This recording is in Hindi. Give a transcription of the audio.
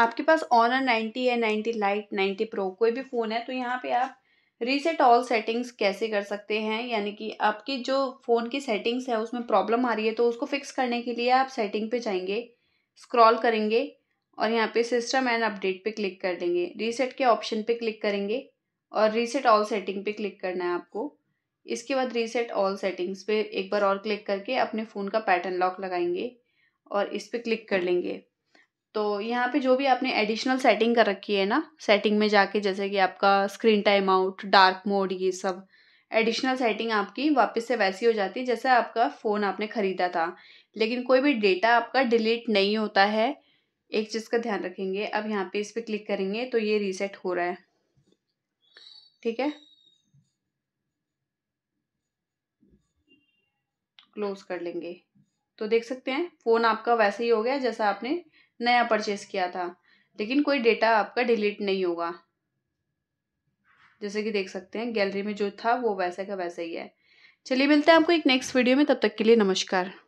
आपके पास ऑनर 90 है नाइन्टी लाइट नाइन्टी प्रो कोई भी फ़ोन है तो यहाँ पे आप रीसेट ऑल सेटिंग्स कैसे कर सकते हैं यानी कि आपकी जो फ़ोन की सेटिंग्स है उसमें प्रॉब्लम आ रही है तो उसको फिक्स करने के लिए आप सेटिंग पे जाएंगे स्क्रॉल करेंगे और यहाँ पे सिस्टम एंड अपडेट पे क्लिक कर देंगे रीसेट के ऑप्शन पे क्लिक करेंगे और रीसेट ऑल सेटिंग पे क्लिक करना है आपको इसके बाद रीसेट ऑल सेटिंग्स पे एक बार और क्लिक करके अपने फ़ोन का पैटर्न लॉक लगाएंगे और इस पर क्लिक कर लेंगे तो यहाँ पे जो भी आपने एडिशनल सेटिंग कर रखी है ना सेटिंग में जाके जैसे कि आपका screen time out dark mode ये सब एडिशनल सेटिंग आपकी वापस से वैसी हो जाती है जैसा आपका फ़ोन आपने ख़रीदा था लेकिन कोई भी डेटा आपका डिलीट नहीं होता है एक चीज़ का ध्यान रखेंगे अब यहाँ पे इस पर क्लिक करेंगे तो ये रीसेट हो रहा है ठीक है क्लोज कर लेंगे तो देख सकते हैं फ़ोन आपका वैसे ही हो गया जैसा आपने नया परचेस किया था लेकिन कोई डेटा आपका डिलीट नहीं होगा जैसे कि देख सकते हैं गैलरी में जो था वो वैसे का वैसे ही है चलिए मिलते हैं आपको एक नेक्स्ट वीडियो में तब तक के लिए नमस्कार